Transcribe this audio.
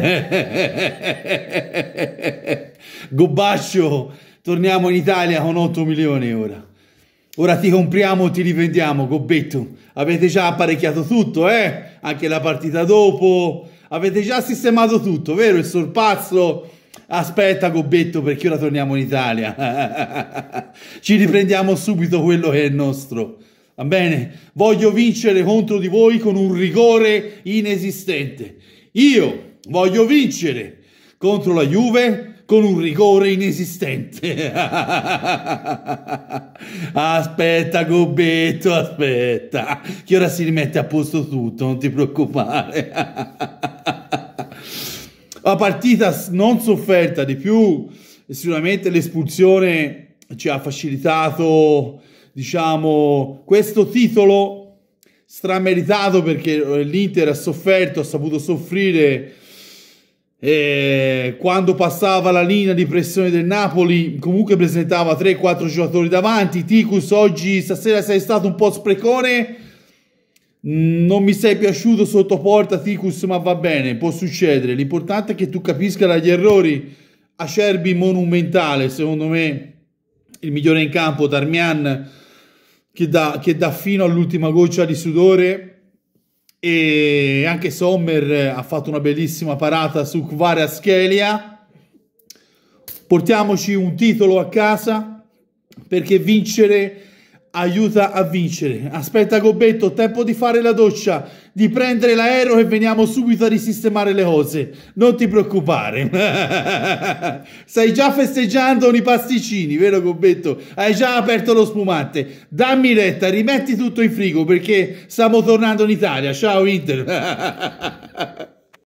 Gobbaccio, torniamo in Italia con 8 milioni ora. Ora ti compriamo, ti rivendiamo, gobbetto. Avete già apparecchiato tutto, eh? Anche la partita dopo. Avete già sistemato tutto, vero? Il sorpazzo. Aspetta, gobbetto, perché ora torniamo in Italia. Ci riprendiamo subito quello che è nostro. Va bene? Voglio vincere contro di voi con un rigore inesistente. Io Voglio vincere contro la Juve con un rigore inesistente. aspetta, Gobetto, aspetta. Che ora si rimette a posto tutto, non ti preoccupare. la partita non sofferta di più, sicuramente l'espulsione ci ha facilitato, diciamo, questo titolo strameritato perché eh, l'Inter ha sofferto, ha saputo soffrire e quando passava la linea di pressione del Napoli comunque presentava 3-4 giocatori davanti Ticus oggi stasera sei stato un po' sprecone non mi sei piaciuto sotto porta Ticus ma va bene può succedere l'importante è che tu capisca dagli errori acerbi monumentale secondo me il migliore in campo Darmian che dà fino all'ultima goccia di sudore e anche Sommer eh, ha fatto una bellissima parata su Kvaratskhelia. Portiamoci un titolo a casa perché vincere aiuta a vincere. Aspetta Gobbetto, tempo di fare la doccia, di prendere l'aereo e veniamo subito a risistemare le cose. Non ti preoccupare. Stai già festeggiando con i pasticcini, vero Gobbetto? Hai già aperto lo spumante. Dammi retta, rimetti tutto in frigo perché stiamo tornando in Italia. Ciao Inter.